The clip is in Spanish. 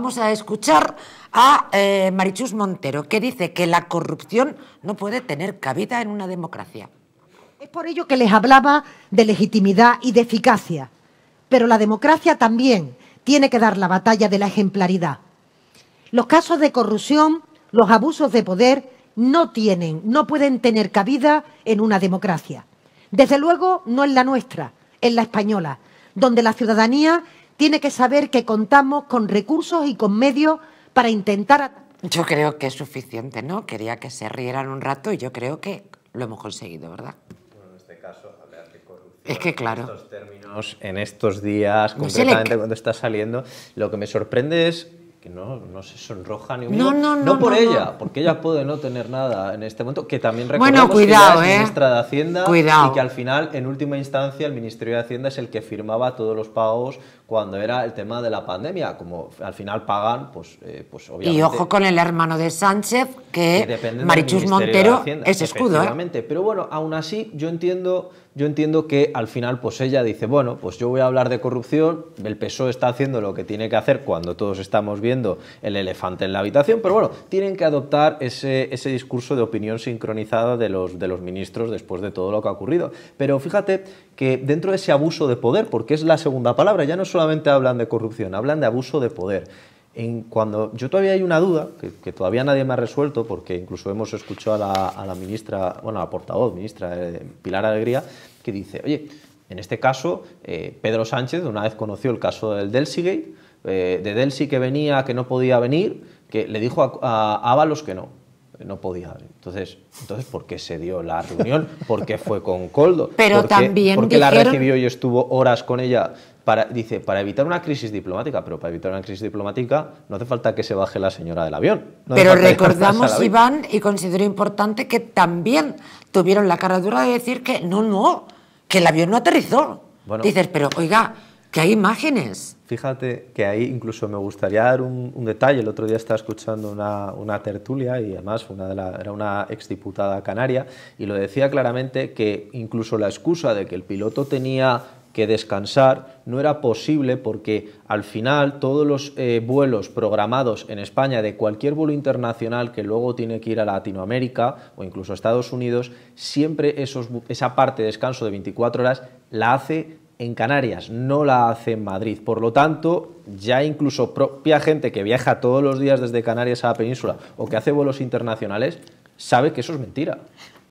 Vamos a escuchar a eh, Marichus Montero, que dice que la corrupción no puede tener cabida en una democracia. Es por ello que les hablaba de legitimidad y de eficacia. Pero la democracia también tiene que dar la batalla de la ejemplaridad. Los casos de corrupción, los abusos de poder, no tienen, no pueden tener cabida en una democracia. Desde luego, no en la nuestra, en la española, donde la ciudadanía tiene que saber que contamos con recursos y con medios para intentar... Yo creo que es suficiente, ¿no? Quería que se rieran un rato y yo creo que lo hemos conseguido, ¿verdad? Bueno, en este caso, hablar de corrupción. Es que claro. En estos términos, en estos días, concretamente cuando está saliendo, lo que me sorprende es que no, no se sonroja ni un no, no, no, por ella, porque ella puede no tener nada en este momento, que también recordemos cuidado, que ¿eh? es ministra de Hacienda y que al final, en última instancia, el Ministerio de Hacienda es el que firmaba todos los pagos cuando era el tema de la pandemia, como al final pagan, pues, eh, pues obviamente... Y ojo con el hermano de Sánchez, que Marichus Montero es escudo. ¿eh? Pero bueno, aún así yo entiendo, yo entiendo que al final pues ella dice, bueno, pues yo voy a hablar de corrupción, el PSOE está haciendo lo que tiene que hacer cuando todos estamos bien el elefante en la habitación, pero bueno, tienen que adoptar ese, discurso de opinión sincronizada de los, ministros después de todo lo que ha ocurrido. Pero fíjate que dentro de ese abuso de poder, porque es la segunda palabra, ya no solamente hablan de corrupción, hablan de abuso de poder. cuando yo todavía hay una duda que, todavía nadie me ha resuelto porque incluso hemos escuchado a la, ministra, bueno, a la portavoz ministra eh, Pilar Alegría que dice, oye, en este caso eh, Pedro Sánchez una vez conoció el caso del Delsigate eh, de Delsi que venía, que no podía venir, que le dijo a, a Ábalos que no no podía. Entonces, entonces, ¿por qué se dio la reunión? ¿Por qué fue con Coldo? Pero también porque la recibió y estuvo horas con ella? Para, dice, para evitar una crisis diplomática, pero para evitar una crisis diplomática no hace falta que se baje la señora del avión. pero recordamos, Iván, y considero importante que también tuvieron la cara dura de decir que no, no, que el avión no aterrizó. Dices, pero oiga, que hay imágenes. Fíjate que ahí incluso me gustaría dar un, detalle. El otro día estaba escuchando una, tertulia y además una era una exdiputada canaria y lo decía claramente que incluso la excusa de que el piloto tenía que descansar no era posible porque al final todos los eh, vuelos programados en España de cualquier vuelo internacional que luego tiene que ir a Latinoamérica o incluso a Estados Unidos, siempre esa parte de descanso de 24 horas la hace en Canarias, no la hace en Madrid. Por lo tanto, ya incluso propia gente que viaja todos los días desde Canarias a la península o que hace vuelos internacionales sabe que eso es mentira.